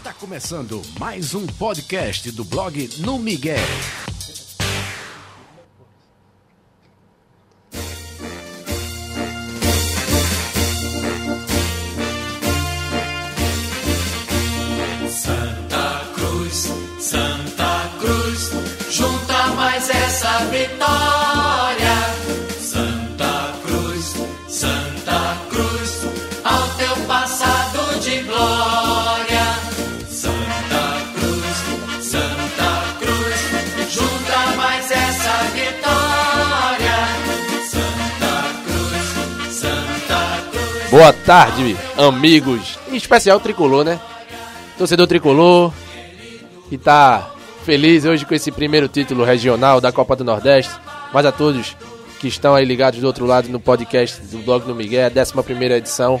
Está começando mais um podcast do blog No Miguel. tarde, amigos. Em especial tricolor, né? Torcedor tricolor que tá feliz hoje com esse primeiro título regional da Copa do Nordeste. Mas a todos que estão aí ligados do outro lado no podcast do Blog do Miguel, 11 edição.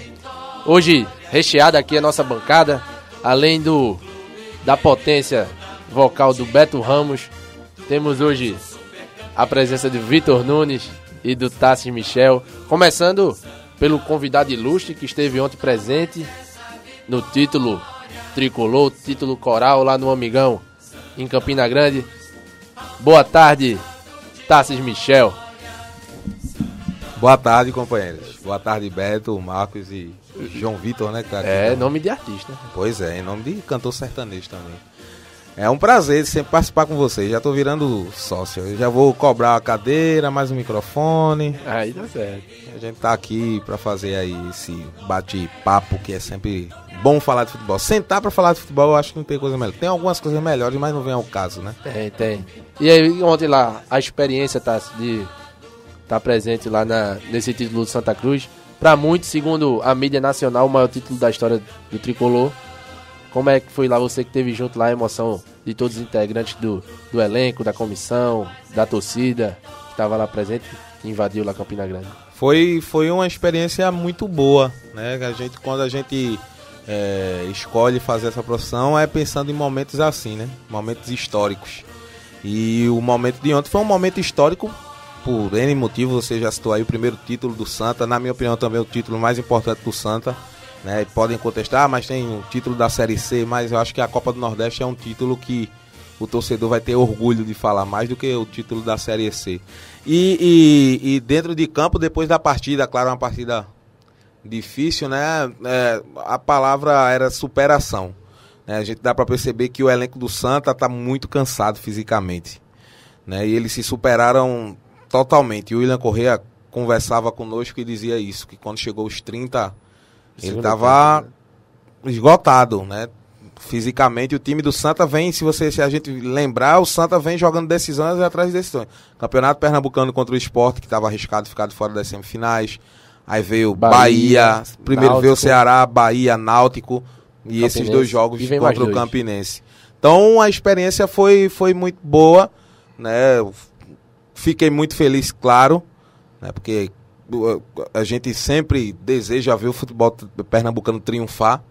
Hoje, recheada aqui a nossa bancada, além do da potência vocal do Beto Ramos, temos hoje a presença de Vitor Nunes e do Tassi Michel, começando pelo convidado ilustre que esteve ontem presente no título tricolor, título coral lá no Amigão, em Campina Grande. Boa tarde, Tassis Michel. Boa tarde, companheiros. Boa tarde, Beto, Marcos e João Vitor, né, cara? Tá é, né? nome de artista. Pois é, em nome de cantor sertanejo também. É um prazer sempre participar com vocês. Já estou virando sócio. Eu já vou cobrar a cadeira, mais um microfone. Aí dá certo. A gente tá aqui para fazer aí esse bate-papo que é sempre bom falar de futebol. Sentar para falar de futebol, eu acho que não tem coisa melhor. Tem algumas coisas melhores, mas não vem ao caso, né? Tem, tem. E aí, ontem lá, a experiência tá de tá presente lá na, nesse título do Santa Cruz. Para muitos, segundo a mídia nacional, o maior título da história do tricolor. Como é que foi lá você que teve junto lá a emoção de todos os integrantes do, do elenco, da comissão, da torcida que estava lá presente, que invadiu lá Campina Grande? Foi, foi uma experiência muito boa, né? A gente, quando a gente é, escolhe fazer essa profissão é pensando em momentos assim, né? Momentos históricos. E o momento de ontem foi um momento histórico por N motivo. Você já citou aí o primeiro título do Santa, na minha opinião também o título mais importante do Santa. Né? Podem contestar, mas tem o título da Série C, mas eu acho que a Copa do Nordeste é um título que o torcedor vai ter orgulho de falar mais do que o título da Série C. E, e, e dentro de campo, depois da partida, claro, uma partida difícil, né? É, a palavra era superação. Né? A gente dá para perceber que o elenco do Santa está muito cansado fisicamente. Né? E eles se superaram totalmente. E o William Correa conversava conosco e dizia isso, que quando chegou os 30 ele estava né? esgotado, né? Fisicamente, o time do Santa vem, se você se a gente lembrar, o Santa vem jogando decisões atrás de decisões. Campeonato Pernambucano contra o Esporte, que estava arriscado ficado fora das semifinais. Aí veio Bahia, Bahia primeiro Náutico. veio o Ceará, Bahia, Náutico. E Campinense. esses dois jogos contra dois. o Campinense. Então a experiência foi, foi muito boa, né? Fiquei muito feliz, claro, né? Porque a gente sempre deseja ver o futebol pernambucano triunfar,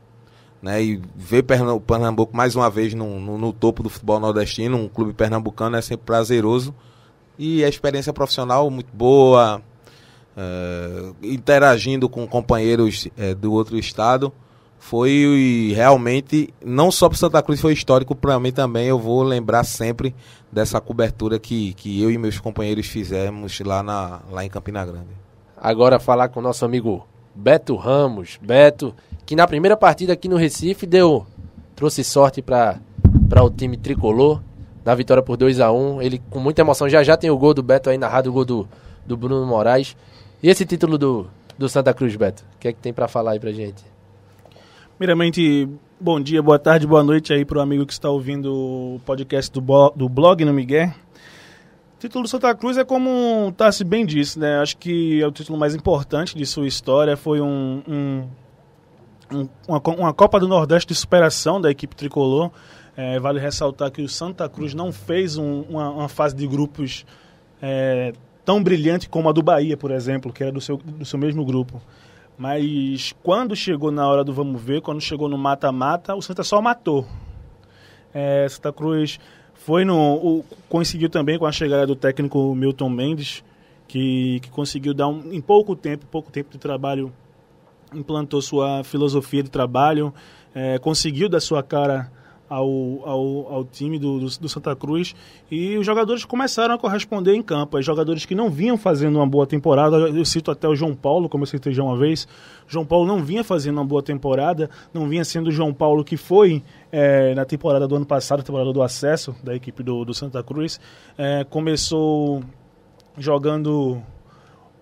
né? E ver o Pernambuco mais uma vez no, no, no, topo do futebol nordestino, um clube pernambucano é sempre prazeroso. E a experiência profissional muito boa, eh, interagindo com companheiros eh, do outro estado, foi realmente, não só para Santa Cruz, foi histórico para mim também. Eu vou lembrar sempre dessa cobertura que, que eu e meus companheiros fizemos lá, na, lá em Campina Grande agora falar com o nosso amigo Beto Ramos. Beto, que na primeira partida aqui no Recife deu trouxe sorte para o time tricolor na vitória por 2 a 1 um. Ele com muita emoção, já já tem o gol do Beto aí narrado, o gol do, do Bruno Moraes. E esse título do, do Santa Cruz, Beto? O que é que tem para falar aí para gente? Primeiramente, bom dia, boa tarde, boa noite aí para o amigo que está ouvindo o podcast do, do blog no Miguel. O título do Santa Cruz é como o Tassi bem disse, né? Acho que é o título mais importante de sua história. Foi um, um, um uma, uma Copa do Nordeste de superação da equipe tricolor. É, vale ressaltar que o Santa Cruz não fez um, uma, uma, fase de grupos é, tão brilhante como a do Bahia, por exemplo, que era do seu, do seu mesmo grupo. Mas quando chegou na hora do vamos ver, quando chegou no mata-mata, o Santa só matou. É, Santa Cruz foi no. O, conseguiu também com a chegada do técnico Milton Mendes, que, que conseguiu dar um, em pouco tempo, pouco tempo de trabalho, implantou sua filosofia de trabalho, é, conseguiu dar sua cara ao, ao, ao time do, do, do, Santa Cruz e os jogadores começaram a corresponder em campo. Os jogadores que não vinham fazendo uma boa temporada, eu cito até o João Paulo, como eu citei já uma vez, João Paulo não vinha fazendo uma boa temporada, não vinha sendo o João Paulo que foi é, na temporada do ano passado, temporada do acesso da equipe do, do Santa Cruz. É, começou jogando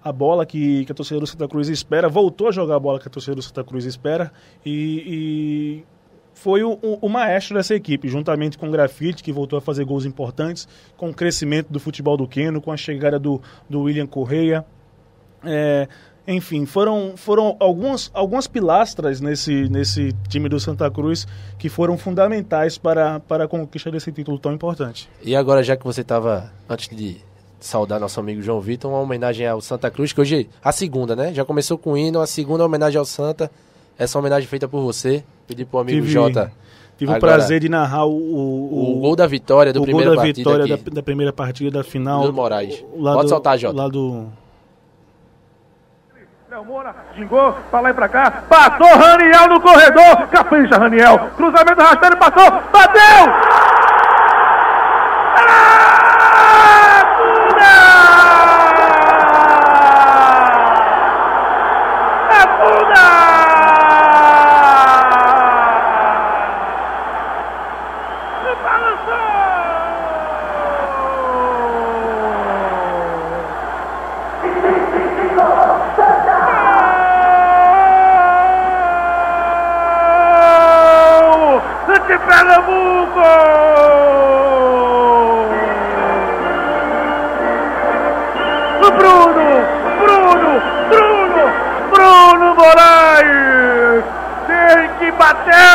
a bola que, que a torcida do Santa Cruz espera, voltou a jogar a bola que a torcida do Santa Cruz espera e, e foi o, o, maestro dessa equipe, juntamente com o Grafite, que voltou a fazer gols importantes, com o crescimento do futebol do Queno, com a chegada do, do William Correia. É, enfim, foram, foram algumas, algumas pilastras nesse, nesse time do Santa Cruz que foram fundamentais para, para a conquista desse título tão importante. E agora, já que você estava, antes de saudar nosso amigo João Vitor, uma homenagem ao Santa Cruz, que hoje, é a segunda, né? Já começou com o hino, a segunda homenagem ao Santa. Essa homenagem feita por você, Pedir pro amigo tive, Jota. Tive agora, o prazer de narrar o, o, o gol da vitória do primeiro O gol da vitória aqui, da, da, primeira partida da final. Do Moraes. Pode soltar, Jota. Lá do. Léo Moura, xingou, pra lá e pra cá. Passou Raniel no corredor. Capricha, Raniel. Cruzamento rasteiro, passou. Bateu!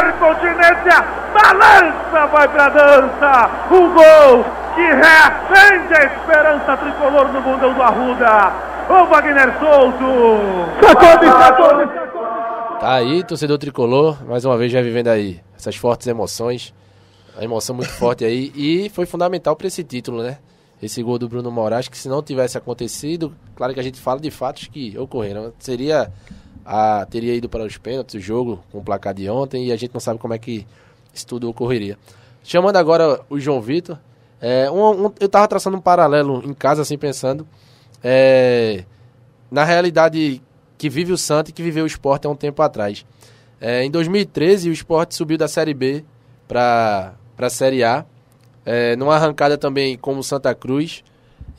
Incontinência, balança, vai pra dança. O gol que reacende a esperança tricolor no bundão do Arruda. O Wagner Souto. Sacode, sacode, sacode. Tá aí, torcedor tricolor, mais uma vez já vivendo aí essas fortes emoções. A emoção muito forte aí e foi fundamental para esse título, né? Esse gol do Bruno Moraes, que se não tivesse acontecido, claro que a gente fala de fatos que ocorreram, seria a, ah, teria ido para os pênaltis o jogo com o placar de ontem e a gente não sabe como é que isso tudo ocorreria. Chamando agora o João Vitor, é, um, um, eu estava traçando um paralelo em casa, assim, pensando é, na realidade que vive o Santa e que viveu o esporte há um tempo atrás. É, em 2013, o esporte subiu da Série B para a Série A, é, numa arrancada também como Santa Cruz.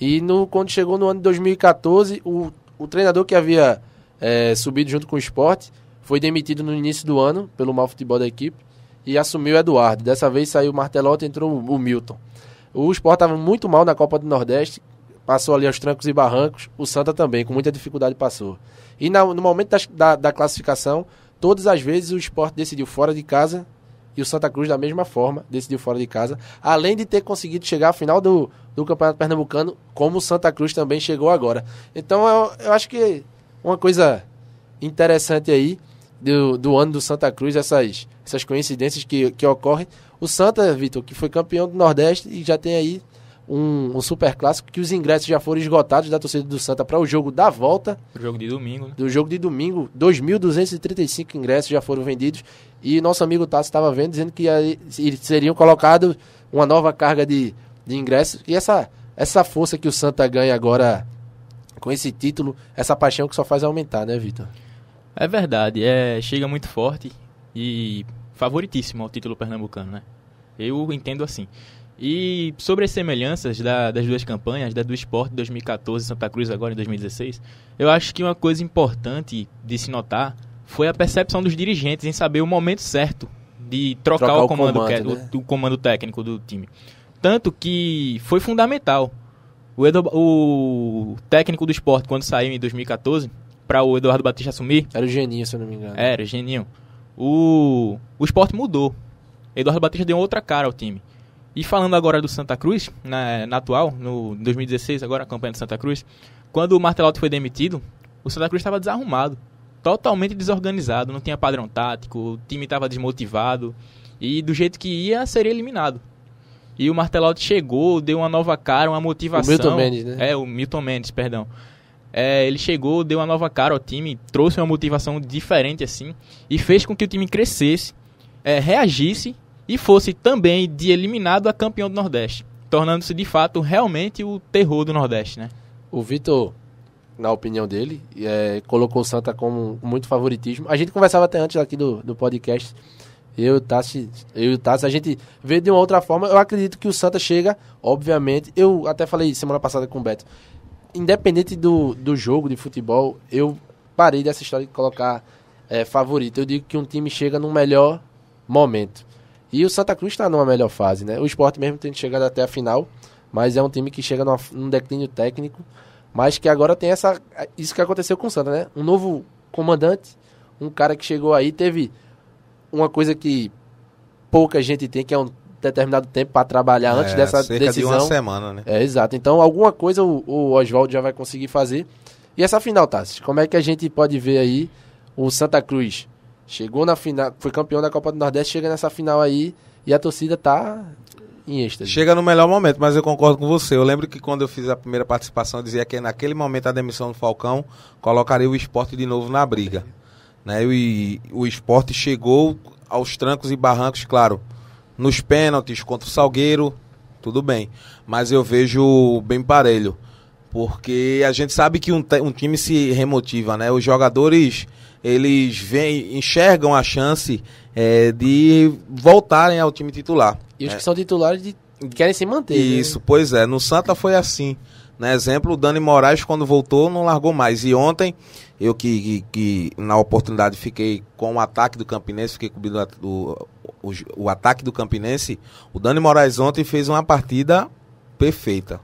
E no, quando chegou no ano de 2014, o, o treinador que havia é, subido junto com o esporte. Foi demitido no início do ano pelo mau futebol da equipe e assumiu o Eduardo. Dessa vez saiu o Martelotti e entrou o Milton. O esporte estava muito mal na Copa do Nordeste, passou ali aos trancos e barrancos. O Santa também, com muita dificuldade, passou. E na, no momento da, da, da classificação, todas as vezes o esporte decidiu fora de casa e o Santa Cruz, da mesma forma, decidiu fora de casa, além de ter conseguido chegar à final do, do Campeonato Pernambucano, como o Santa Cruz também chegou agora. Então eu, eu acho que uma coisa interessante aí do, do ano do Santa Cruz, essas, essas coincidências que, que ocorrem. O Santa, Vitor, que foi campeão do Nordeste e já tem aí um, um super clássico que os ingressos já foram esgotados da torcida do Santa para o jogo da volta. O jogo de domingo. Né? Do jogo de domingo, 2.235 ingressos já foram vendidos e nosso amigo Tassi estava vendo dizendo que seriam colocados uma nova carga de, de ingressos e essa essa força que o Santa ganha agora com esse título, essa paixão que só faz aumentar, né, Vitor? É verdade, é, chega muito forte e favoritíssimo ao título pernambucano, né? Eu entendo assim. E sobre as semelhanças da, das duas campanhas, da do esporte 2014 e Santa Cruz agora em 2016, eu acho que uma coisa importante de se notar foi a percepção dos dirigentes em saber o momento certo de trocar, trocar o, comando, o comando, é né? o, o comando técnico do time. Tanto que foi fundamental o, Edu, o técnico do esporte, quando saiu em 2014, para o Eduardo Batista assumir. Era o Geninho, se eu não me engano. Era, o Geninho. O, o esporte mudou. Eduardo Batista deu outra cara ao time. E falando agora do Santa Cruz, na, né, na atual, no 2016, agora a campanha do Santa Cruz, quando o Martelotti foi demitido, o Santa Cruz estava desarrumado, totalmente desorganizado, não tinha padrão tático, o time estava desmotivado e do jeito que ia seria eliminado. E o Martelotti chegou, deu uma nova cara, uma motivação. O Milton Mendes, né? É, o Milton Mendes, perdão. É, ele chegou, deu uma nova cara ao time, trouxe uma motivação diferente assim e fez com que o time crescesse, é, reagisse e fosse também de eliminado a campeão do Nordeste, tornando-se de fato realmente o terror do Nordeste, né? O Vitor, na opinião dele, é, colocou o Santa como muito favoritismo. A gente conversava até antes aqui do, do podcast eu e eu o Tassi, a gente vê de uma outra forma. Eu acredito que o Santa chega, obviamente. Eu até falei semana passada com o Beto. Independente do, do jogo de futebol, eu parei dessa história de colocar é, favorito. Eu digo que um time chega num melhor momento. E o Santa Cruz está numa melhor fase, né? O esporte mesmo tem chegado até a final, mas é um time que chega numa, num declínio técnico, mas que agora tem essa isso que aconteceu com o Santa, né? Um novo comandante, um cara que chegou aí, teve uma coisa que pouca gente tem, que é um determinado tempo para trabalhar antes é, dessa cerca decisão. De uma semana, né? É, exato. Então, alguma coisa o, o Oswaldo já vai conseguir fazer. E essa final, Tassi, como é que a gente pode ver aí o Santa Cruz? Chegou na final, foi campeão da Copa do Nordeste, chega nessa final aí e a torcida tá em êxtase. Chega no melhor momento, mas eu concordo com você. Eu lembro que quando eu fiz a primeira participação, eu dizia que é naquele momento a demissão do Falcão colocaria o esporte de novo na briga. É. Né? E o esporte chegou aos trancos e barrancos, claro, nos pênaltis contra o Salgueiro, tudo bem. Mas eu vejo bem parelho. Porque a gente sabe que um, um time se remotiva, né? Os jogadores, eles vem, enxergam a chance é, de voltarem ao time titular. E os é. que são titulares de, querem se manter. Né? Isso, né? pois é. No Santa foi assim. Né? Exemplo, o Dani Moraes, quando voltou, não largou mais. E ontem eu que, que, que, na oportunidade fiquei com o ataque do Campinense, fiquei cobrindo o, o, o, o, ataque do Campinense. O Dani Moraes ontem fez uma partida perfeita.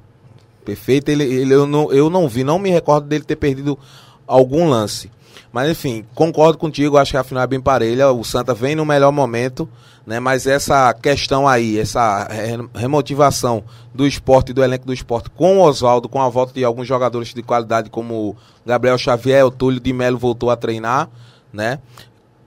Perfeita, ele, ele, eu, não, eu não vi, não me recordo dele ter perdido algum lance. Mas enfim, concordo contigo, acho que a final é bem parelha. O Santa vem no melhor momento, né? Mas essa questão aí, essa remotivação do esporte, do elenco do esporte com o Oswaldo, com a volta de alguns jogadores de qualidade, como Gabriel Xavier, o Túlio de Melo voltou a treinar, né?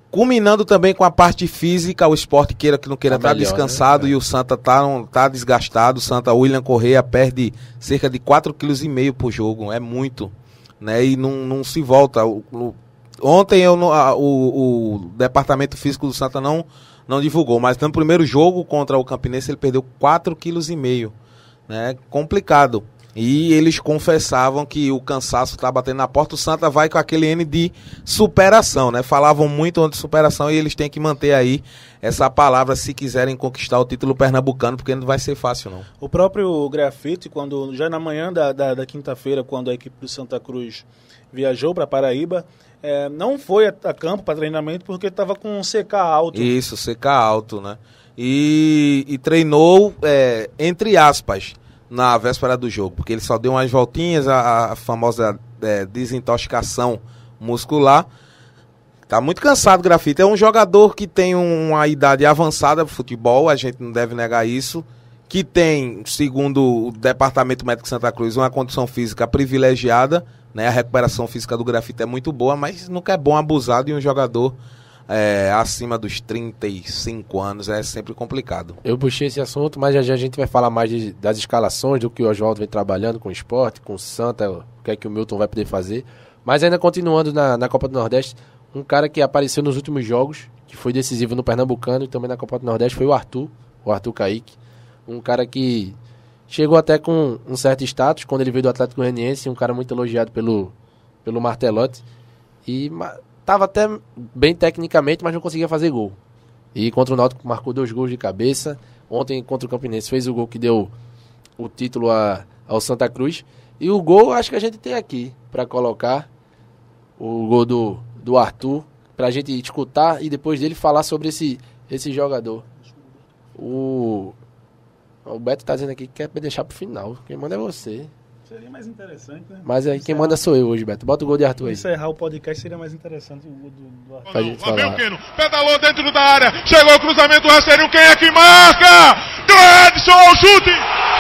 Culminando também com a parte física, o esporte queira que não queira estar tá né? descansado né? e o Santa tá, um, tá desgastado. O Santa William Correia perde cerca de 4,5 kg por jogo, é muito. Né, e não, não se volta. O, o, ontem eu, a, o, o departamento físico do Santa não, não divulgou, mas no primeiro jogo contra o Campinense ele perdeu 4,5 kg. Né? Complicado. E eles confessavam que o cansaço está batendo na porta. O Santa vai com aquele N de superação, né? Falavam muito de superação e eles têm que manter aí essa palavra se quiserem conquistar o título pernambucano, porque não vai ser fácil, não. O próprio Grafite, quando já na manhã da, da, da quinta-feira, quando a equipe do Santa Cruz viajou para Paraíba, é, não foi a, a campo para treinamento porque estava com um CK alto. Isso, CK alto, né? E, e treinou, é, entre aspas, na véspera do jogo, porque ele só deu umas voltinhas, a, a famosa é, desintoxicação muscular. Tá muito cansado, Grafite. É um jogador que tem uma idade avançada pro futebol, a gente não deve negar isso. Que tem, segundo o Departamento Médico de Santa Cruz, uma condição física privilegiada, né? A recuperação física do grafite é muito boa, mas nunca é bom abusar de um jogador é, acima dos 35 anos é sempre complicado. Eu puxei esse assunto, mas já, já a gente vai falar mais de, das escalações, do que o Oswaldo vem trabalhando com o esporte, com o Santa, o que é que o Milton vai poder fazer. Mas ainda continuando na, na Copa do Nordeste, um cara que apareceu nos últimos jogos, que foi decisivo no Pernambucano e também na Copa do Nordeste, foi o Arthur, o Arthur Kaique. Um cara que Chegou até com um certo status quando ele veio do Atlético Goianiense, um cara muito elogiado pelo, pelo Martelotti. E tava até bem tecnicamente, mas não conseguia fazer gol. E contra o Náutico marcou dois gols de cabeça. Ontem contra o Campinense fez o gol que deu o título a, ao Santa Cruz. E o gol acho que a gente tem aqui para colocar o gol do, do Arthur para a gente escutar e depois dele falar sobre esse, esse jogador. O o Beto tá dizendo aqui que quer deixar pro final. Quem manda é você. Seria mais interessante, né? Mas aí quem manda sou eu hoje, Beto. Bota o gol de Arthur aí. Encerrar o podcast seria mais interessante o do, do Arthur. Pra gente falar. Quino, pedalou dentro da área, chegou o cruzamento do Rasteirinho, quem é que marca? Do Edson, chute!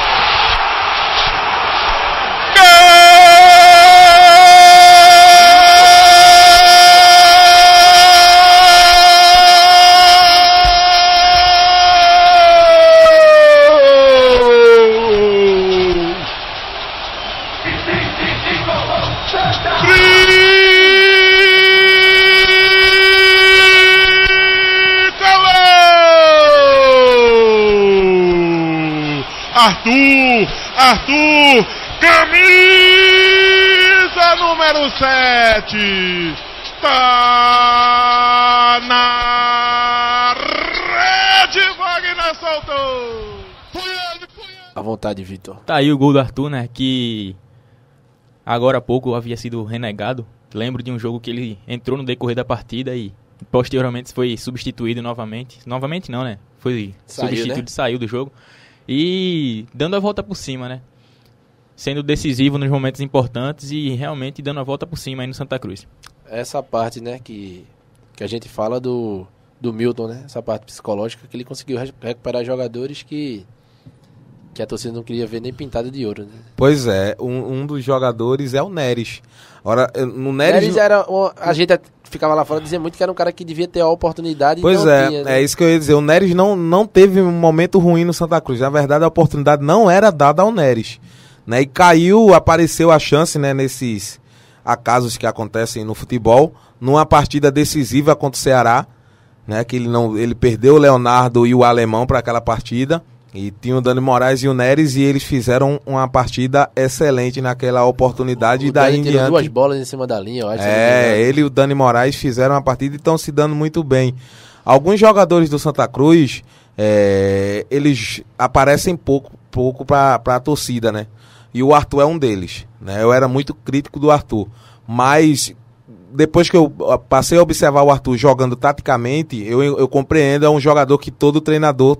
Arthur, camisa número 7, tá na rede, Wagner soltou. A vontade, Vitor. Tá aí o gol do Arthur, né? Que agora há pouco havia sido renegado. Lembro de um jogo que ele entrou no decorrer da partida e posteriormente foi substituído novamente. Novamente não, né? Foi saiu, né? substituído, né? saiu do jogo e dando a volta por cima, né? Sendo decisivo nos momentos importantes e realmente dando a volta por cima aí no Santa Cruz. Essa parte, né, que, que a gente fala do, do Milton, né? Essa parte psicológica que ele conseguiu recuperar jogadores que que a torcida não queria ver nem pintado de ouro, né? Pois é, um, um dos jogadores é o Neres. Ora, eh, no Neres, Neres era um, a gente ficava lá fora dizia muito que era um cara que devia ter a oportunidade. Pois é, tinha, né? é isso que eu ia dizer. O Neres não, não teve um momento ruim no Santa Cruz. Na verdade, a oportunidade não era dada ao Neres. Né? E caiu, apareceu a chance né, nesses acasos que acontecem no futebol, numa partida decisiva contra o Ceará, né, que ele não ele perdeu o Leonardo e o Alemão para aquela partida. E tinha o Dani Moraes e o Neres e eles fizeram uma partida excelente naquela oportunidade. O, e daí Dani tirou duas bolas em cima da linha, eu acho. É, ele e o Dani Moraes fizeram uma partida e estão se dando muito bem. Alguns jogadores do Santa Cruz, é, eles aparecem pouco pouco para a torcida, né? E o Arthur é um deles. Né? Eu era muito crítico do Arthur. Mas depois que eu ah, passei a observar o Arthur jogando taticamente, eu, eu compreendo, é um jogador que todo treinador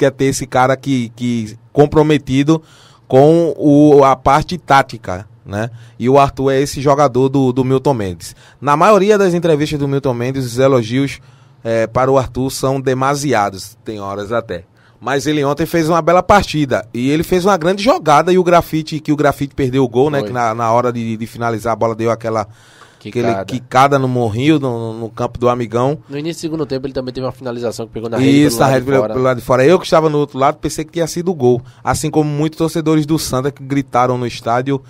quer é ter esse cara que, que comprometido com o, a parte tática. Né? E o Arthur é esse jogador do, do Milton Mendes. Na maioria das entrevistas do Milton Mendes, os elogios é, para o Arthur são demasiados, tem horas até. Mas ele ontem fez uma bela partida e ele fez uma grande jogada e o grafite, que o grafite perdeu o gol, né? Que na, na hora de, de finalizar a bola deu aquela Quicada. Que ele quicada no morrinho, no, no, campo do amigão. No início do segundo tempo ele também teve uma finalização que pegou na rede Isso, pelo, rede, de pelo lado de fora. Eu que estava no outro lado pensei que tinha sido gol. Assim como muitos torcedores do Santa que gritaram no estádio.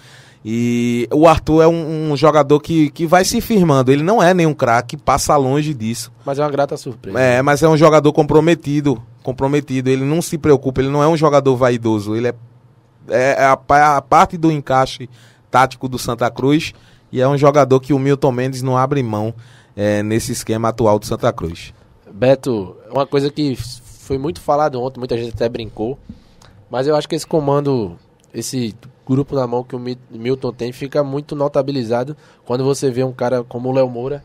E o Arthur é um, um, jogador que, que vai se firmando. Ele não é nenhum craque, passa longe disso. Mas é uma grata surpresa. É, mas é um jogador comprometido. Comprometido. Ele não se preocupa, ele não é um jogador vaidoso. Ele é, é, é a, é a parte do encaixe tático do Santa Cruz e é um jogador que o Milton Mendes não abre mão é, nesse esquema atual do Santa Cruz. Beto, uma coisa que foi muito falado ontem, muita gente até brincou, mas eu acho que esse comando, esse grupo na mão que o Milton tem, fica muito notabilizado quando você vê um cara como o Léo Moura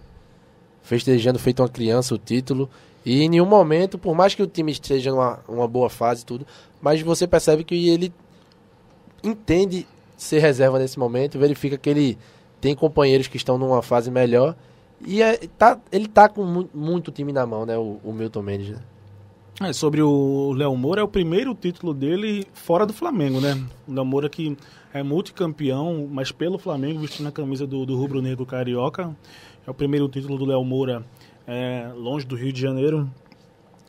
festejando feito uma criança o título. E em nenhum momento, por mais que o time esteja numa uma boa fase e tudo, mas você percebe que ele entende ser reserva nesse momento, verifica que ele tem companheiros que estão numa fase melhor. E é, tá, ele tá com muito time na mão, né? O, o Milton Mendes. Né? É, sobre o Léo Moura, é o primeiro título dele fora do Flamengo, né? O Léo Moura que é multicampeão, mas pelo Flamengo, vestindo a camisa do, do Rubro Negro Carioca. É o primeiro título do Léo Moura é, longe do Rio de Janeiro.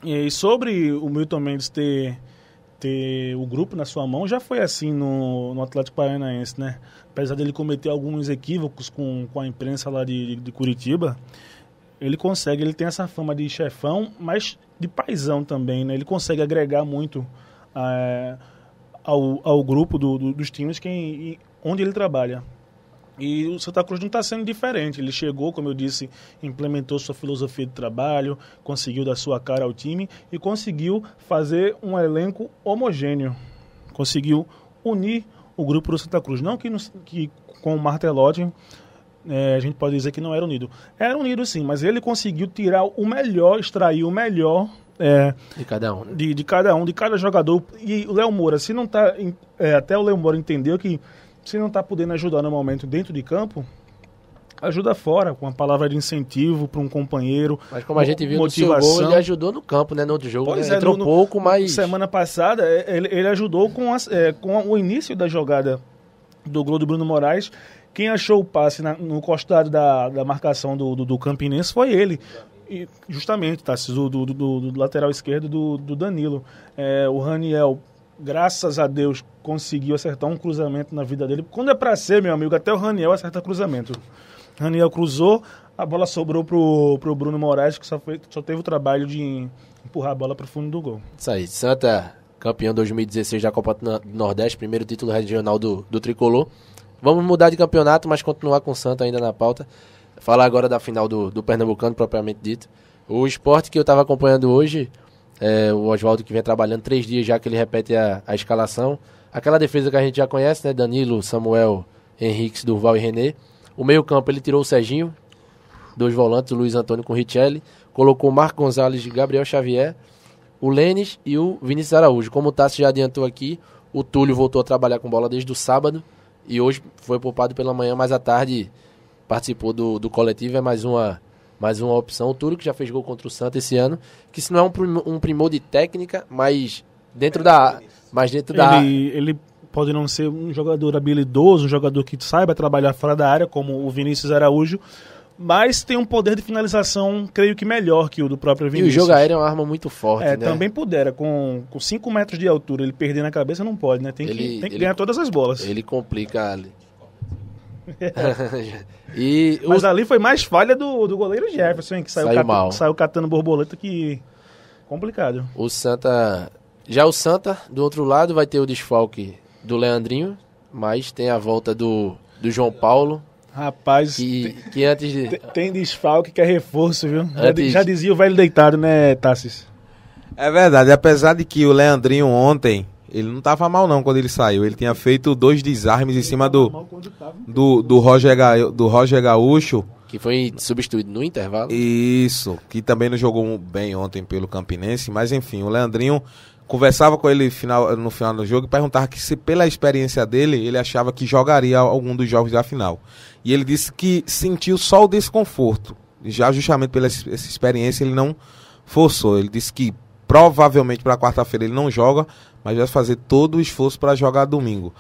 E sobre o Milton Mendes ter, ter o grupo na sua mão, já foi assim no, no Atlético Paranaense, né? apesar dele cometer alguns equívocos com, com a imprensa lá de, de Curitiba, ele consegue, ele tem essa fama de chefão, mas de paisão também, né? Ele consegue agregar muito é, ao, ao grupo do, do, dos times que onde ele trabalha. E o Santa Cruz não está sendo diferente. Ele chegou, como eu disse, implementou sua filosofia de trabalho, conseguiu dar sua cara ao time e conseguiu fazer um elenco homogêneo. Conseguiu unir o grupo do Santa Cruz. Não que, no, que com o Martelotti é, a gente pode dizer que não era unido. Era unido sim, mas ele conseguiu tirar o melhor, extrair o melhor. É, de cada um. Né? De, de cada um, de cada jogador. E o Léo Moura, se não tá. É, até o Léo Moura entendeu que se não está podendo ajudar no momento dentro de campo, ajuda fora, com uma palavra de incentivo para um companheiro. Mas como a gente viu motivação. no seu gol, ele ajudou no campo, né, no outro jogo. Pois né? é, Entrou um pouco, mas... Semana passada, é, ele, ele ajudou com, é, com o início da jogada do gol do Bruno Moraes. Quem achou o passe na, no costado da, da marcação do, do, do Campinense foi ele. E justamente, tá, do, do, do, do lateral esquerdo do, do Danilo. É, o Raniel graças a Deus, conseguiu acertar um cruzamento na vida dele. Quando é para ser, meu amigo, até o Raniel acerta cruzamento. Raniel cruzou, a bola sobrou pro, pro Bruno Moraes, que só, foi, só teve o trabalho de empurrar a bola pro fundo do gol. Isso aí, Santa, campeão 2016 da Copa do Nordeste, primeiro título regional do, do Tricolor. Vamos mudar de campeonato, mas continuar com o Santa ainda na pauta. Falar agora da final do, do Pernambucano, propriamente dito. O esporte que eu estava acompanhando hoje, é, o Oswaldo que vem trabalhando três dias já que ele repete a, a escalação. Aquela defesa que a gente já conhece, né? Danilo, Samuel, Henrique, Durval e René. O meio-campo ele tirou o Serginho, dois volantes, o Luiz Antônio com o Richelli, colocou o Marco Gonzalez e Gabriel Xavier, o Lênis e o Vinícius Araújo. Como o Tassi já adiantou aqui, o Túlio voltou a trabalhar com bola desde o sábado e hoje foi poupado pela manhã, mas à tarde participou do, do coletivo, é mais uma mais uma opção. O Túlio, que já fez gol contra o Santos esse ano, que se não é um, um primor de técnica, mas dentro da. Mas dentro ele, da. Ele pode não ser um jogador habilidoso, um jogador que saiba trabalhar fora da área, como o Vinícius Araújo, mas tem um poder de finalização, creio que melhor que o do próprio Vinícius. E o jogo aéreo é uma arma muito forte, é, né? Também pudera, com 5 metros de altura, ele perder na cabeça não pode, né? Tem, ele, que, tem que ganhar todas as bolas. Ele complica ali. e Mas o... ali foi mais falha do, do goleiro Jefferson, que saiu, saiu, mal. saiu catando borboleta que. Complicado. O Santa. Já o Santa, do outro lado, vai ter o desfalque do Leandrinho, mas tem a volta do, do João Paulo. Rapaz, que, que antes de... tem, desfalque que é reforço, viu? Antes... Já, dizia o velho deitado, né, Tassis? É verdade, apesar de que o Leandrinho ontem, ele não estava mal não quando ele saiu. Ele tinha feito dois desarmes em cima do, do, do, Roger Ga, do Roger Gaúcho. Que foi substituído no intervalo. Isso, que também não jogou bem ontem pelo Campinense. Mas enfim, o Leandrinho conversava com ele final, no final do jogo e perguntava que se pela experiência dele ele achava que jogaria algum dos jogos da final. E ele disse que sentiu só o desconforto. Já justamente pela essa experiência ele não forçou. Ele disse que provavelmente para quarta-feira ele não joga, mas vai fazer todo o esforço para jogar domingo.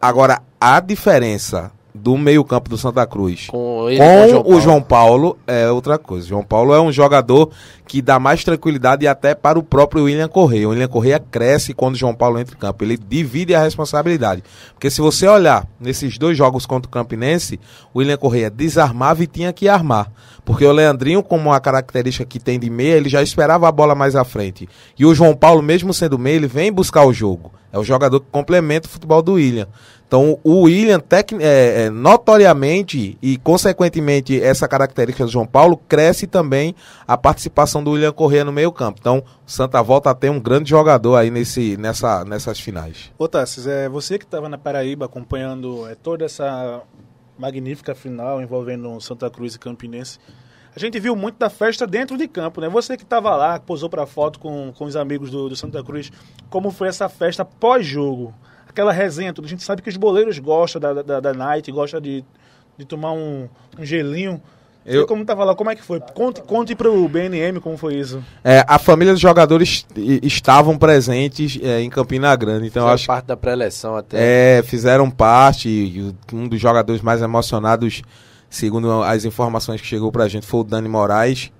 Agora a diferença do meio-campo do Santa Cruz com, ele, com, com João o João Paulo é outra coisa. João Paulo é um jogador que dá mais tranquilidade até para o próprio William Correia. O William Correia cresce quando o João Paulo entra em campo. Ele divide a responsabilidade. Porque se você olhar nesses dois jogos contra o Campinense, o William Correia desarmava e tinha que armar. Porque o Leandrinho, como uma característica que tem de meia, ele já esperava a bola mais à frente. E o João Paulo, mesmo sendo meia, ele vem buscar o jogo. É o jogador que complementa o futebol do William. Então, o William, tec, é, é, notoriamente e consequentemente, essa característica do João Paulo, cresce também a participação do William Corrêa no meio-campo. Então, o Santa volta a ter um grande jogador aí nesse, nessa, nessas finais. Ô, Tassis, é você que estava na Paraíba acompanhando é, toda essa magnífica final envolvendo Santa Cruz e Campinense. A gente viu muito da festa dentro de campo, né? Você que estava lá, posou para foto com, com os amigos do, do Santa Cruz, como foi essa festa pós-jogo? aquela resenha toda. A gente sabe que os boleiros gostam da, da, da night, gostam de, de tomar um, um gelinho. Eu... E como tava lá, como é que foi? Conte, conte o BNM como foi isso. É, a família dos jogadores estavam presentes é, em Campina Grande, então fizeram acho parte da pré-eleção até. É, fizeram parte, um dos jogadores mais emocionados, segundo as informações que chegou para a gente, foi o Dani Moraes,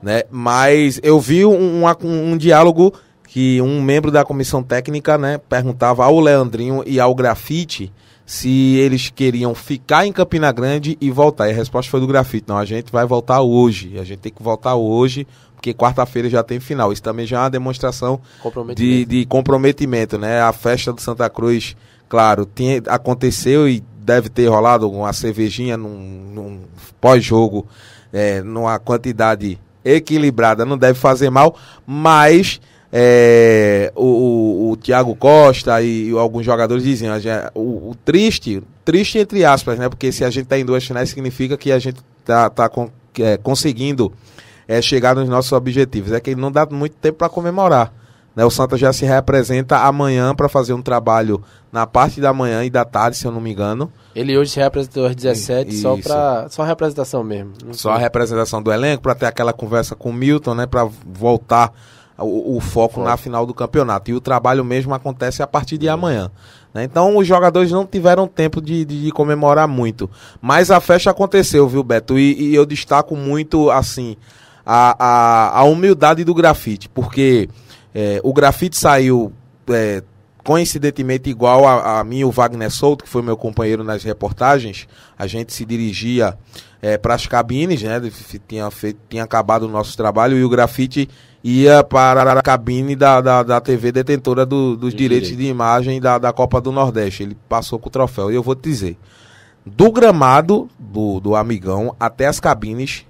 né? Mas eu vi um, um, um diálogo que um membro da comissão técnica né, perguntava ao Leandrinho e ao Grafite se eles queriam ficar em Campina Grande e voltar. E a resposta foi do grafite: não, a gente vai voltar hoje, a gente tem que voltar hoje, porque quarta-feira já tem final. Isso também já é uma demonstração de, de comprometimento, né? A festa do Santa Cruz, claro, tinha, aconteceu e deve ter rolado uma cervejinha num, num pós-jogo, é, numa quantidade equilibrada, não deve fazer mal, mas é, o, o, o Thiago Costa e, e, alguns jogadores dizem, o, o, triste, triste entre aspas, né? Porque se a gente está em duas finais, significa que a gente está tá, tá é, conseguindo é, chegar nos nossos objetivos. É que não dá muito tempo para comemorar. Né? O Santa já se representa amanhã para fazer um trabalho na parte da manhã e da tarde, se eu não me engano. Ele hoje se representou às 17 Isso. só para só a representação mesmo. Só a representação do elenco para ter aquela conversa com o Milton, né, para voltar o, o foco na final do campeonato. E o trabalho mesmo acontece a partir de uhum. amanhã. Né? Então os jogadores não tiveram tempo de, de, de, comemorar muito. Mas a festa aconteceu, viu, Beto? E, e eu destaco muito, assim, a, a, a humildade do grafite, porque é, o grafite saiu. É, coincidentemente igual a, a mim o Wagner Souto, que foi meu companheiro nas reportagens, a gente se dirigia é, para as cabines, né? Tinha, feito, tinha acabado o nosso trabalho e o grafite ia para a cabine da, da, da TV detentora do, dos de direitos direito. de imagem da, da Copa do Nordeste. Ele passou com o troféu. E eu vou te dizer: do gramado do, do Amigão até as cabines,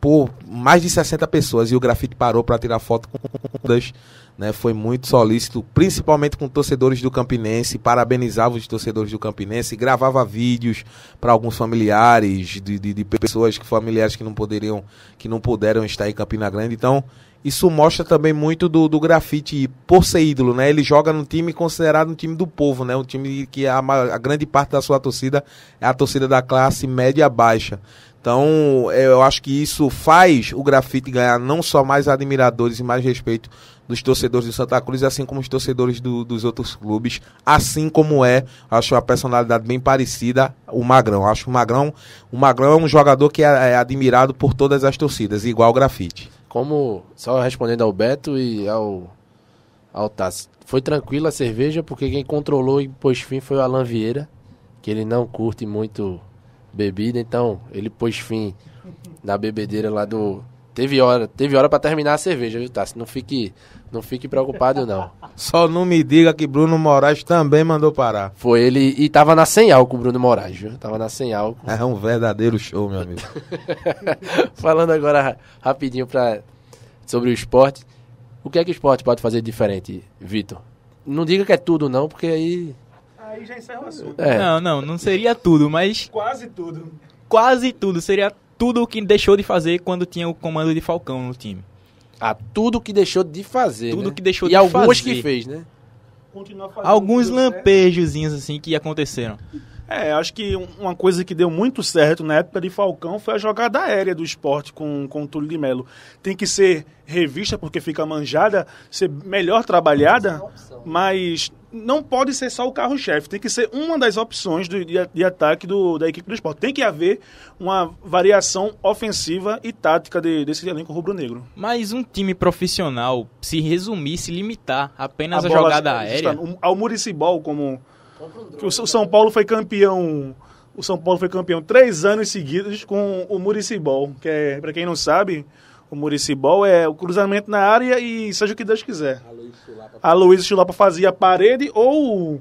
por mais de 60 pessoas, e o grafite parou para tirar foto com todas. Né, foi muito solícito, principalmente com torcedores do Campinense, parabenizava os torcedores do Campinense, gravava vídeos para alguns familiares de, de, de pessoas que familiares que não poderiam, que não puderam estar em Campina Grande. Então, isso mostra também muito do, do grafite por ser ídolo, né? Ele joga num time considerado um time do povo, né? Um time que a, a grande parte da sua torcida é a torcida da classe média baixa. Então, é, eu acho que isso faz o grafite ganhar não só mais admiradores e mais respeito dos torcedores do Santa Cruz, assim como os torcedores do, dos outros clubes, assim como é, acho a personalidade bem parecida, o Magrão. Acho o Magrão, o Magrão é um jogador que é, é admirado por todas as torcidas, igual o grafite. Como, só respondendo ao Beto e ao, ao Tassi, foi tranquila a cerveja porque quem controlou e pôs fim foi o Alan Vieira, que ele não curte muito bebida, então ele pôs fim na bebedeira lá do Teve hora, teve hora para terminar a cerveja, viu, Tassi? Não fique, não fique preocupado, não. Só não me diga que Bruno Moraes também mandou parar. Foi ele e tava na sem álcool, Bruno Moraes, viu? Tava na sem álcool. É um verdadeiro show, meu amigo. Falando agora rapidinho pra, sobre o esporte. O que é que o esporte pode fazer diferente, Vitor? Não diga que é tudo, não, porque aí. Aí já encerra o assunto. É. Não, não, não seria tudo, mas. Quase tudo. Quase tudo. Seria tudo o que deixou de fazer quando tinha o comando de Falcão no time. Ah, tudo o que deixou de fazer. Tudo né? que deixou e de fazer. E algumas que fez, né? Alguns né? lampejozinhos assim que aconteceram. É, acho que uma coisa que deu muito certo na época de Falcão foi a jogada aérea do esporte com, com o Túlio de Melo. Tem que ser revista porque fica manjada, ser melhor trabalhada, é mas não pode ser só o carro-chefe, tem que ser uma das opções de, de, ataque do, da equipe do esporte. Tem que haver uma variação ofensiva e tática de, desse elenco rubro-negro. Mas um time profissional se resumir, se limitar apenas à jogada aérea. um ao Muricibol, como. o São Paulo foi campeão o São Paulo foi campeão três anos seguidos com o Muricibol, que é, para quem não sabe, o Muricibol é o cruzamento na área e seja o que Deus quiser. A Luísa Chilopa fazia a parede ou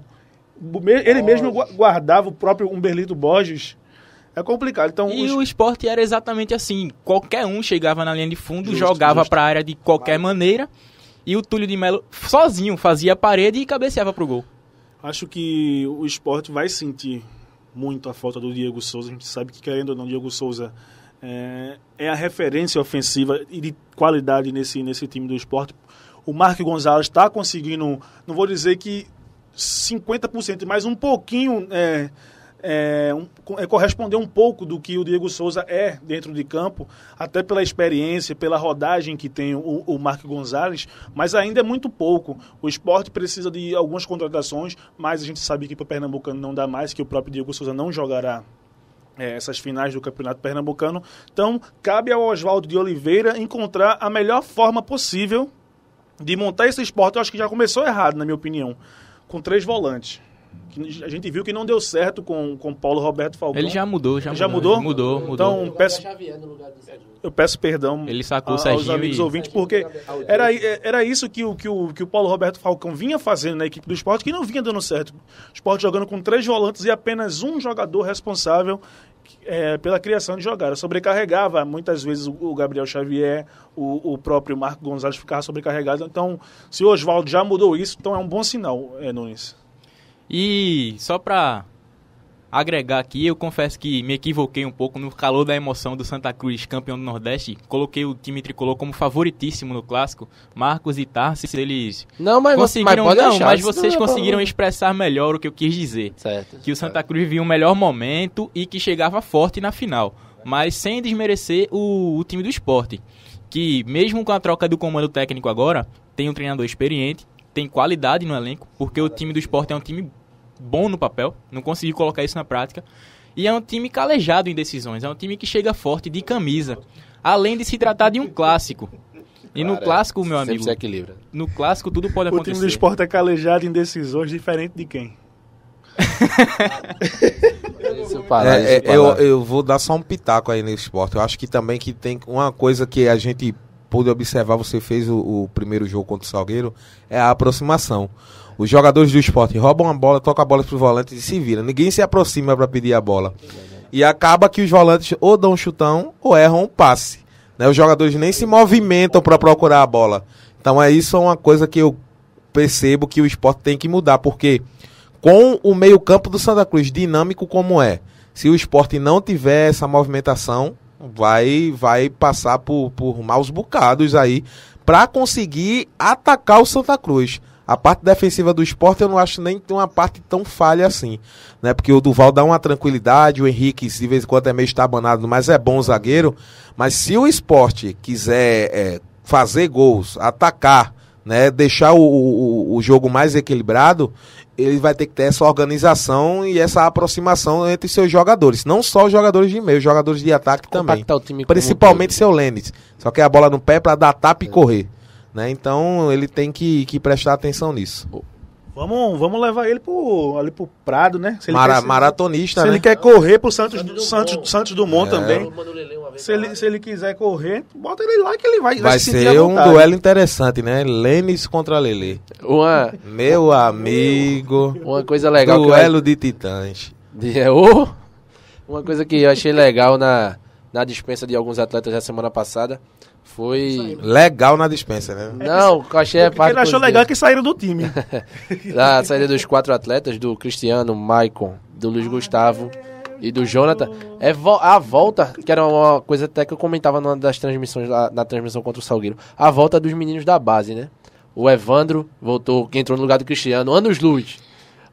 ele mesmo guardava o próprio Umberlito Borges. É complicado. Então, e os... o esporte era exatamente assim. Qualquer um chegava na linha de fundo, justo, jogava para a área de qualquer Vai. maneira. E o Túlio de Melo sozinho fazia a parede e cabeceava pro gol. Acho que o esporte vai sentir muito a falta do Diego Souza. A gente sabe que, querendo ou não, Diego Souza é, é a referência ofensiva e de qualidade nesse, nesse time do esporte o Marco Gonzalez está conseguindo, não vou dizer que 50%, mas um pouquinho. É, é, um, é, corresponder um pouco do que o Diego Souza é dentro de campo, até pela experiência, pela rodagem que tem o, o Marco Gonzalez, mas ainda é muito pouco. O esporte precisa de algumas contratações, mas a gente sabe que para o Pernambucano não dá mais, que o próprio Diego Souza não jogará é, essas finais do Campeonato Pernambucano. Então, cabe ao Oswaldo de Oliveira encontrar a melhor forma possível de montar esse esporte, eu acho que já começou errado, na minha opinião, com três volantes. A gente viu que não deu certo com, com Paulo Roberto Falcão. Ele já mudou, já, já mudou. mudou. Mudou, Então, peço, eu peço perdão Ele sacou a, aos amigos e... ouvintes, porque era, era isso que o, que, o, que o Paulo Roberto Falcão vinha fazendo na equipe do esporte, que não vinha dando certo. O esporte jogando com três volantes e apenas um jogador responsável é, pela criação de jogada Sobrecarregava muitas vezes o Gabriel Xavier, o, o próprio Marco Gonzalez ficava sobrecarregado. Então, se o Oswaldo já mudou isso, então é um bom sinal, é, Nunes. E só para agregar aqui. Eu confesso que me equivoquei um pouco no calor da emoção do Santa Cruz, campeão do Nordeste. Coloquei o time tricolor como favoritíssimo no clássico. Marcos e Tarsis, eles não, mas conseguiram, mas não, achar, mas vocês não é conseguiram expressar melhor o que eu quis dizer. Certo, que o Santa Cruz vivia um melhor momento e que chegava forte na final, mas sem desmerecer o, o time do esporte. Que mesmo com a troca do comando técnico agora, tem um treinador experiente, tem qualidade no elenco, porque o time do esporte é um time bom no papel, não conseguiu colocar isso na prática. E é um time calejado em decisões, é um time que chega forte de camisa, além de se tratar de um clássico. E claro, no clássico, meu amigo. Se equilibra. No clássico tudo pode acontecer. O time do esporte é calejado em decisões, diferente de quem? parar, é, eu, é, eu vou dar só um pitaco aí no esporte. Eu acho que também que tem uma coisa que a gente pôde observar, você fez o, o primeiro jogo contra o Salgueiro, é a aproximação. Os jogadores do esporte roubam a bola, tocam a bola pro volante e se viram. Ninguém se aproxima para pedir a bola. E acaba que os volantes ou dão um chutão ou erram um passe. Né? Os jogadores nem se movimentam para procurar a bola. Então é isso é uma coisa que eu percebo que o esporte tem que mudar, porque com o meio-campo do Santa Cruz dinâmico como é, se o esporte não tiver essa movimentação, vai vai passar por, por maus bocados aí para conseguir atacar o Santa Cruz. A parte defensiva do esporte eu não acho nem uma parte tão falha assim, né? Porque o Duval dá uma tranquilidade, o Henrique de vez em quando é meio estabanado, mas é bom zagueiro. Mas se o esporte quiser é, fazer gols, atacar, né? Deixar o, o, o jogo mais equilibrado, ele vai ter que ter essa organização e essa aproximação entre seus jogadores. Não só os jogadores de meio, os jogadores de ataque Compactar também. O time Principalmente seu Lênin. Só que a bola no pé para dar tapa é. e correr. Né? Então ele tem que, que prestar atenção nisso. Vamos, vamos levar ele pro, ali pro Prado, né? Se ele Mara, maratonista, se né? ele quer correr pro Santos, Santos, Santos, Santos Dumont é. também. Se ele, se ele quiser correr, bota ele lá que ele vai. Vai, vai se ser um duelo interessante, né? Lênis contra Lele. Uma... Meu amigo. Uma coisa legal. Duelo eu... de titãs. É, uma coisa que eu achei legal na, na dispensa de alguns atletas da semana passada foi. Legal na dispensa, né? Não, o cachê é parte. Ele achou legal é que saíram do time. a ah, saída dos quatro atletas, do Cristiano, Maicon, do Luiz Gustavo e do Jonathan. É vo a volta, que era uma coisa até que eu comentava numa das transmissões, lá, na transmissão contra o Salgueiro. A volta dos meninos da base, né? O Evandro voltou, que entrou no lugar do Cristiano, anos luz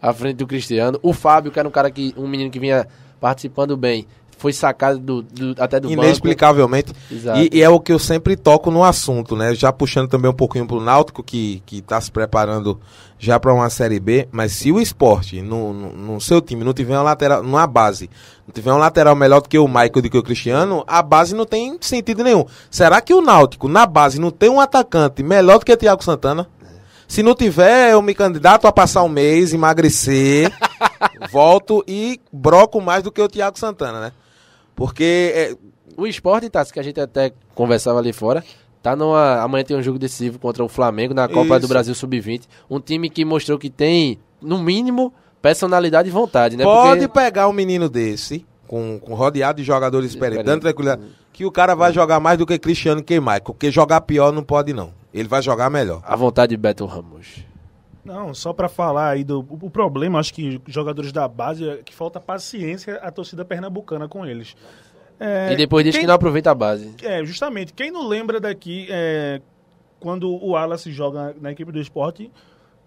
à frente do Cristiano. O Fábio, que era um cara que. um menino que vinha participando bem foi sacado do, do, até do Inexplicavelmente. E, e, é o que eu sempre toco no assunto, né? Já puxando também um pouquinho pro Náutico, que está se preparando já para uma Série B, mas se o esporte, no, no, no, seu time, não tiver uma lateral, numa base, não tiver um lateral melhor do que o Michael, do que o Cristiano, a base não tem sentido nenhum. Será que o Náutico, na base, não tem um atacante melhor do que o Thiago Santana? Se não tiver, eu me candidato a passar um mês, emagrecer, volto e broco mais do que o Thiago Santana, né? Porque é, o esporte, tá, que a gente até conversava ali fora, tá numa, amanhã tem um jogo decisivo contra o Flamengo na Copa Isso. do Brasil Sub-20. Um time que mostrou que tem, no mínimo, personalidade e vontade, né? Pode Porque... pegar um menino desse, com, com rodeado de jogadores experientes, dando tranquilidade, que o cara vai jogar mais do que Cristiano que Michael, porque jogar pior não pode não. Ele vai jogar melhor. A vontade de Beto Ramos. Não, só para falar aí do o problema, acho que jogadores da base é que falta paciência a torcida pernambucana com eles. É, e depois diz quem, que não aproveita a base. É, justamente. Quem não lembra daqui, é, quando o se joga na equipe do esporte,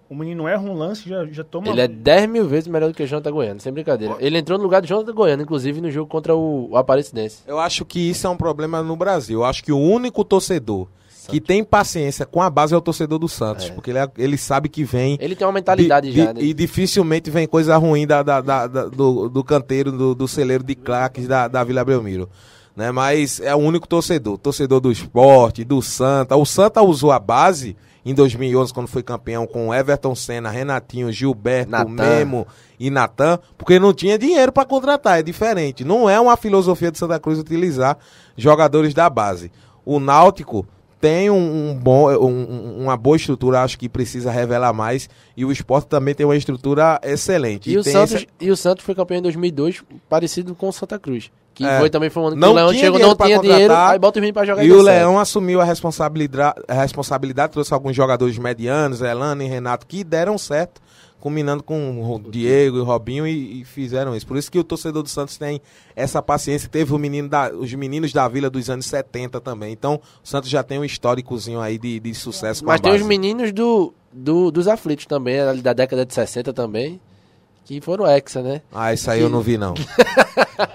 o menino erra um lance já, já toma. Ele é 10 mil vezes melhor do que o Jonathan Goiano, sem brincadeira. Ele entrou no lugar do Jonathan Goiano, inclusive no jogo contra o, o Aparecidense. Eu acho que isso é um problema no Brasil. Eu acho que o único torcedor que tem paciência com a base é o torcedor do Santos, é. porque ele, é, ele sabe que vem. Ele tem uma mentalidade de, já. De, né? E dificilmente vem coisa ruim da, da, da, da do, do canteiro, do, do celeiro de craques da, da Vila Belmiro. Né? Mas é o único torcedor, torcedor do esporte, do Santa. O Santa usou a base em 2011, quando foi campeão com Everton Senna, Renatinho, Gilberto, Memo e Natan, porque não tinha dinheiro para contratar, é diferente. Não é uma filosofia de Santa Cruz utilizar jogadores da base. O Náutico tem um, um bom, um, uma boa estrutura, acho que precisa revelar mais. E o esporte também tem uma estrutura excelente. E, e o, Santos, essa... e o Santos foi campeão em 2002, parecido com o Santa Cruz. Que é, foi também foi um ano que o Leão chegou, não tinha dinheiro, aí bota o pra jogar. E, o Leão assumiu a responsabilidade, a responsabilidade, trouxe alguns jogadores medianos, Elano e Renato, que deram certo combinando com o Diego e o Robinho e, e, fizeram isso. Por isso que o torcedor do Santos tem essa paciência. Teve o menino da, os meninos da Vila dos anos 70 também. Então, o Santos já tem um históricozinho aí de, de sucesso Mas tem os meninos do, do, dos aflitos também, da década de 60 também, que foram hexa, né? Ah, isso aí que... eu não vi, não.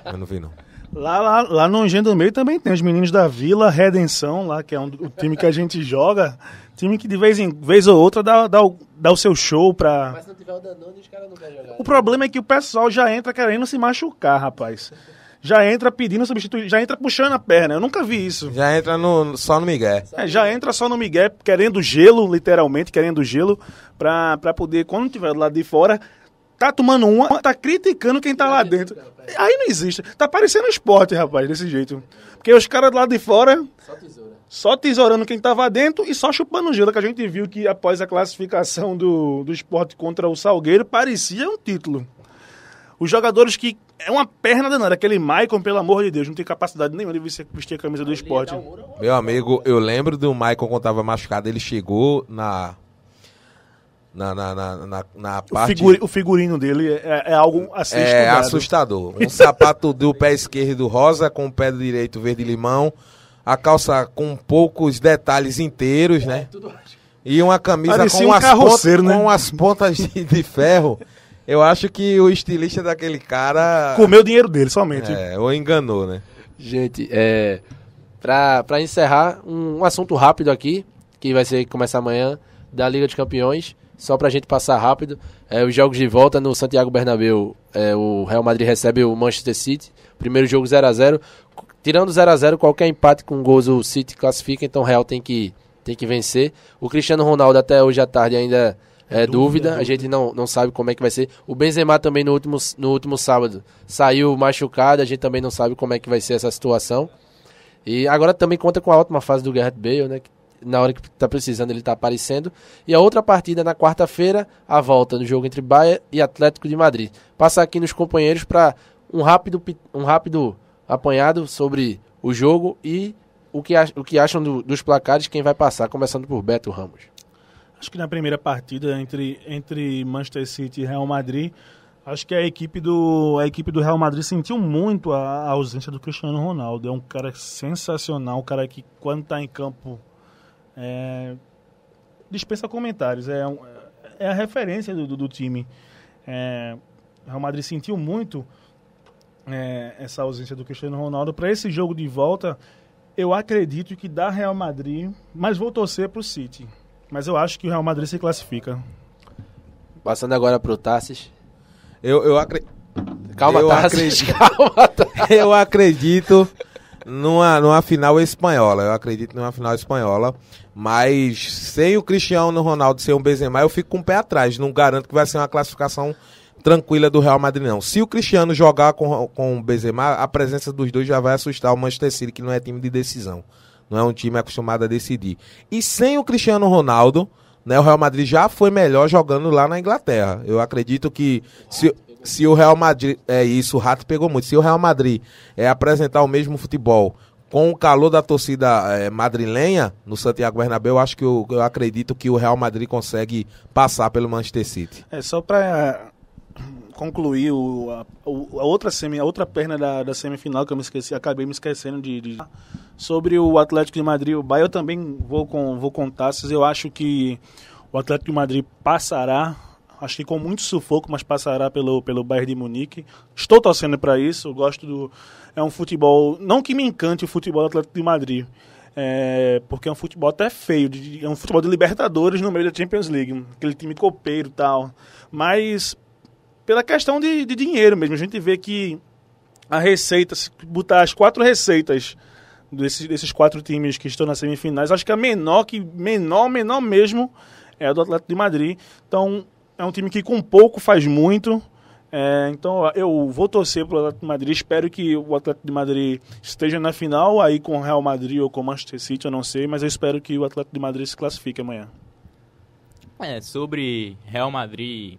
eu não vi, não. Lá, lá, lá no Engenho do Meio também tem os meninos da Vila Redenção, lá, que é um, o time que a gente joga. Time que de vez em vez ou outra dá, dá, o, dá o seu show pra. Mas se não tiver o Danone, os caras não querem jogar. O né? problema é que o pessoal já entra querendo se machucar, rapaz. Já entra pedindo substituir, já entra puxando a perna. Eu nunca vi isso. Já entra no, só no Miguel. É, já entra só no Miguel, querendo gelo, literalmente, querendo gelo, pra, pra poder, quando tiver do lado de fora, tá tomando uma, tá criticando quem tá lá dentro. Aí não existe. Tá parecendo esporte, rapaz, desse jeito. Porque os caras lá de fora. Só tesourando quem tava dentro e só chupando gelo, que a gente viu que após a classificação do, do esporte contra o Salgueiro, parecia um título. Os jogadores que. É uma perna danada. Aquele Maicon, pelo amor de Deus, não tem capacidade nenhuma de vestir a camisa do é esporte. É Meu amigo, eu lembro do Maicon quando tava machucado. Ele chegou na na, na, na, na, parte. O, figuri, o figurino dele é, é, é algo é assustador. É assustador. Um sapato do pé esquerdo rosa com o pé direito verde limão, a calça com poucos detalhes inteiros, né? É, e uma camisa com, um pontas, né? com pontas de, de, ferro. Eu acho que o estilista daquele cara. Comeu o dinheiro dele somente. É, ou enganou, né? Gente, é. Pra, pra encerrar, um, um assunto rápido aqui, que vai ser começar amanhã, da Liga dos Campeões só para a gente passar rápido, é, os jogos de volta no Santiago Bernabéu, é, o Real Madrid recebe o Manchester City, primeiro jogo 0 a 0 Tirando 0 a 0 qualquer empate com gols o City classifica, então o Real tem que, tem que vencer. O Cristiano Ronaldo até hoje à tarde ainda é, é dúvida, dúvida, é a gente não, não sabe como é que vai ser. O Benzema também no último, no último sábado saiu machucado, a gente também não sabe como é que vai ser essa situação. E agora também conta com a ótima fase do Gareth Bale, né, que na hora que está precisando, ele está aparecendo. E a outra partida na quarta-feira, a volta no jogo entre Bahia e Atlético de Madrid. Passar aqui nos companheiros para um rápido, um rápido apanhado sobre o jogo e o que, o que acham do, dos placares, quem vai passar, começando por Beto Ramos. Acho que na primeira partida entre, entre Manchester City e Real Madrid, acho que a equipe do, a equipe do Real Madrid sentiu muito a, a ausência do Cristiano Ronaldo. É um cara sensacional, um cara que quando está em campo é, dispensa comentários. É, é a referência do, do, do time. É, o Real Madrid sentiu muito é, essa ausência do Cristiano Ronaldo. Para esse jogo de volta, eu acredito que dá Real Madrid, mas vou torcer para o City. Mas eu acho que o Real Madrid se classifica. Passando agora para o Tassis. Eu, eu acredito. Calma, eu Tassis. Acredito... Calma, Tassis. Eu acredito numa, numa final espanhola. Eu acredito numa final espanhola. Mas sem o Cristiano Ronaldo ser um Benzema, eu fico com o pé atrás. Não garanto que vai ser uma classificação tranquila do Real Madrid, não. Se o Cristiano jogar com, com o Benzema, a presença dos dois já vai assustar o Manchester City, que não é time de decisão. Não é um time acostumado a decidir. E sem o Cristiano Ronaldo, né, o Real Madrid já foi melhor jogando lá na Inglaterra. Eu acredito que se, se o Real Madrid. É isso, o Rato pegou muito. Se o Real Madrid é apresentar o mesmo futebol com o calor da torcida é, madrilenha no Santiago Bernabéu, acho que eu, eu, acredito que o Real Madrid consegue passar pelo Manchester City. É só para é, concluir o, a, a, outra semi, a outra perna da, da, semifinal que eu me esqueci, acabei me esquecendo de, de, sobre o Atlético de Madrid, o Bahia eu também vou com vou contar, eu acho que o Atlético de Madrid passará acho que com muito sufoco, mas passará pelo, pelo Bayern de Munique. Estou torcendo para isso, gosto do... É um futebol... Não que me encante o futebol do Atlético de Madrid, é, porque é um futebol até feio, de, é um futebol de Libertadores no meio da Champions League, aquele time copeiro e tal. Mas pela questão de, de dinheiro mesmo, a gente vê que a receita, se botar as quatro receitas desses, desses quatro times que estão nas semifinais, acho que a menor, que menor, menor mesmo, é a do Atlético de Madrid. Então, é um time que com pouco faz muito. É, então eu vou torcer para o Atlético de Madrid. Espero que o Atlético de Madrid esteja na final, aí com o Real Madrid ou com o Manchester City, eu não sei, mas eu espero que o Atlético de Madrid se classifique amanhã. É, sobre Real Madrid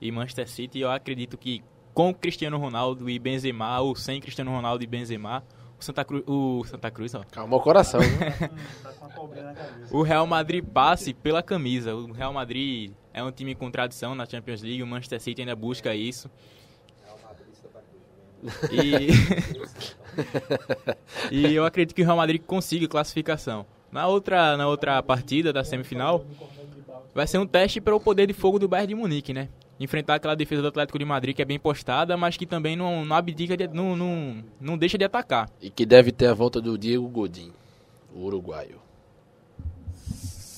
e Manchester City, eu acredito que com Cristiano Ronaldo e Benzema, ou sem Cristiano Ronaldo e Benzema, o Santa, Cruz, o Santa Cruz, ó. Calma o coração. o Real Madrid passe pela camisa. O Real Madrid é um time com tradição na Champions League, o Manchester City ainda busca isso. E, e eu acredito que o Real Madrid consiga classificação. Na outra, na outra partida da semifinal, vai ser um teste para o poder de fogo do Bayern de Munique, né? Enfrentar aquela defesa do Atlético de Madrid que é bem postada, mas que também não, não abdica, de, não, não, não deixa de atacar. E que deve ter a volta do Diego Godin, o uruguaio.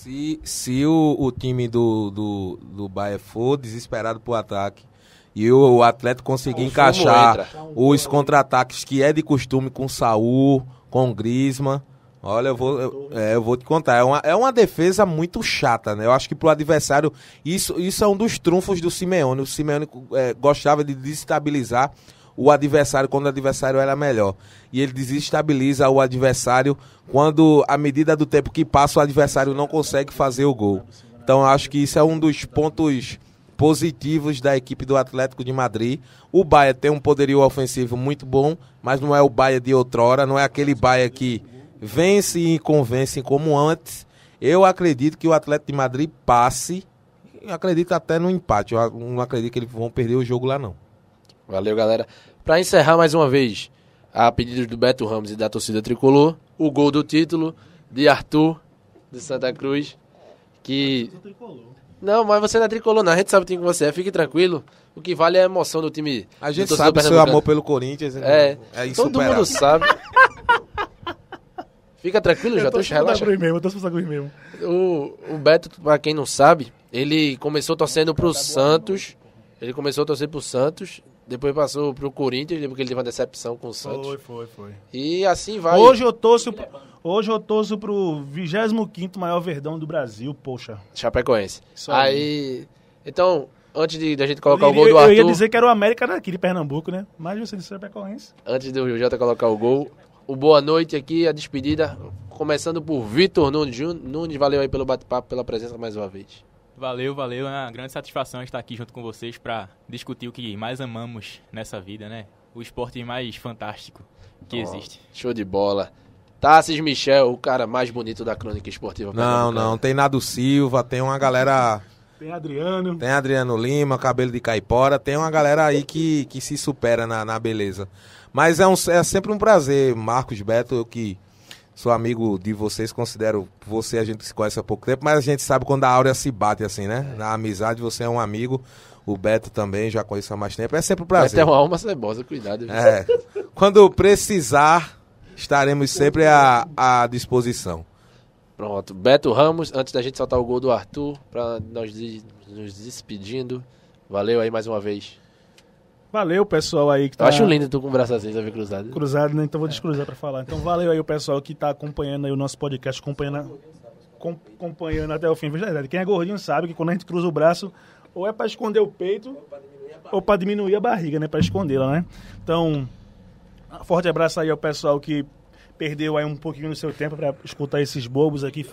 Se, se o, o time do, do, do Bahia for desesperado pro ataque e o, o atleta conseguir então, encaixar os contra-ataques que é de costume com Saul, com Grisma. Olha, eu vou, eu, é, eu vou te contar. É uma, é uma defesa muito chata, né? Eu acho que pro adversário, isso, isso é um dos trunfos do Simeone. O Simeone é, gostava de desestabilizar o adversário quando o adversário era melhor. E ele desestabiliza o adversário quando, à medida do tempo que passa, o adversário não consegue fazer o gol. Então, acho que isso é um dos pontos positivos da equipe do Atlético de Madrid. O Bahia tem um poderio ofensivo muito bom, mas não é o Bahia de outrora, não é aquele Bahia que vence e convence como antes. Eu acredito que o Atlético de Madrid passe, eu acredito até no empate, eu não acredito que eles vão perder o jogo lá não. Valeu, galera. Para encerrar mais uma vez, a pedido do Beto Ramos e da torcida tricolor, o gol do título de Arthur de Santa Cruz, que não, mas você não é tricolor, não. A gente sabe o time que você é, fique tranquilo. O que vale é a emoção do time. A gente sabe o seu amor pelo Corinthians. Né? É, é todo mundo sabe. Fica tranquilo, Jota, relaxa. Eu tô mesmo, com mesmo. O, o Beto, pra quem não sabe, ele começou torcendo pro Santos. Ele começou a torcer pro Santos depois passou pro Corinthians, porque ele teve uma decepção com o Santos. Foi, foi, foi. E assim vai. Hoje eu torço, hoje eu torço pro 25 maior verdão do Brasil, poxa. Chapecoense. Isso aí. aí. Então, antes de, de a gente colocar eu, o gol do Arthur. Eu ia dizer que era o América daqui de Pernambuco, né? Mas você disse Chapecoense. Antes do Rio Jota colocar o gol, o boa noite aqui, a despedida. Começando por Vitor Nunes, Nunes. Valeu aí pelo bate-papo, pela presença mais uma vez. Valeu, valeu. É uma grande satisfação estar aqui junto com vocês para discutir o que mais amamos nessa vida, né? O esporte mais fantástico que oh, existe. Show de bola. Tassis Michel, o cara mais bonito da crônica esportiva. Não, não. Tem Nado Silva, tem uma galera tem Adriano. Tem Adriano Lima, cabelo de caipora. Tem uma galera aí que, que se supera na, na beleza. Mas é, um, é sempre um prazer, Marcos Beto, eu que sou amigo de vocês, considero você, a gente se conhece há pouco tempo, mas a gente sabe quando a áurea se bate assim, né? É. Na amizade você é um amigo, o Beto também já conheço há mais tempo, é sempre um prazer. Beto é uma alma cebosa, cuidado. É. Quando precisar, estaremos sempre à, à disposição. Pronto, Beto Ramos, antes da gente soltar o gol do Arthur, para nós nos despedindo, valeu aí mais uma vez. Valeu, pessoal aí que tá. Eu acho lindo tu com o braço assim, sabe, cruzado. Cruzado, né? Então vou descruzar para falar. Então valeu aí o pessoal que tá acompanhando aí o nosso podcast, acompanhando, com, acompanhando até o fim. Verdade, quem é gordinho sabe que quando a gente cruza o braço, ou é para esconder o peito, ou para diminuir a barriga, né? Para escondê-la, né? Então, forte abraço aí ao pessoal que perdeu aí um pouquinho do seu tempo para escutar esses bobos aqui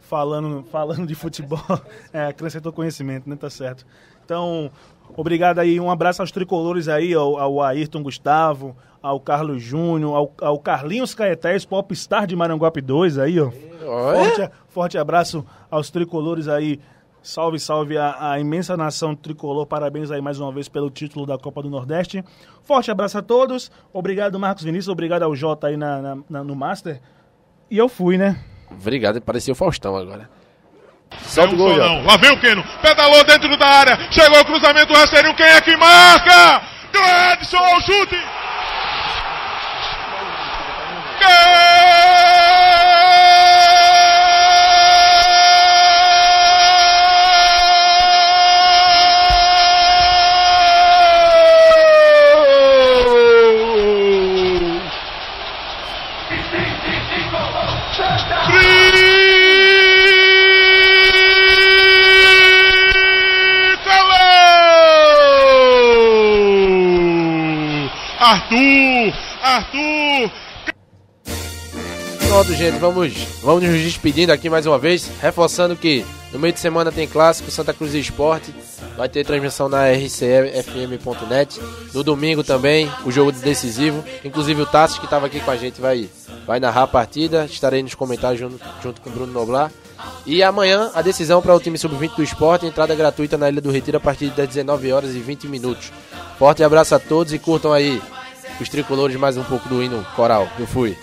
falando, falando de futebol. É, acrescentou conhecimento, né? Tá certo. Então, Obrigado aí, um abraço aos tricolores aí, ao, ao Ayrton Gustavo, ao Carlos Júnior, ao, ao Carlinhos Caetés, popstar de Maranguape 2 aí, ó. Forte, forte abraço aos tricolores aí. Salve, salve a, a, imensa nação tricolor. Parabéns aí mais uma vez pelo título da Copa do Nordeste. Forte abraço a todos. Obrigado, Marcos Vinícius. Obrigado ao Jota aí na, na, na, no Master. E eu fui, né? Obrigado, parecia o Faustão agora. Salta gol, não. Lá vem o Keno. Pedalou dentro da área. Chegou o cruzamento do Rasteirinho. Quem é que marca? Do Edson chute. Keno! Arthur! Arthur! Pronto, gente, vamos, vamos nos despedindo aqui mais uma vez, reforçando que no meio de semana tem clássico Santa Cruz Esporte, vai ter transmissão na rcfm.net. No domingo também, o jogo decisivo. Inclusive o Tassi, que estava aqui com a gente, vai, vai narrar a partida. Estarei nos comentários junto, junto com o Bruno Noblar. E amanhã a decisão para o time sub-20 do esporte, entrada gratuita na Ilha do Retiro a partir das 19 horas e 20 minutos. Forte abraço a todos e curtam aí os tricolores mais um pouco do hino coral. Eu fui.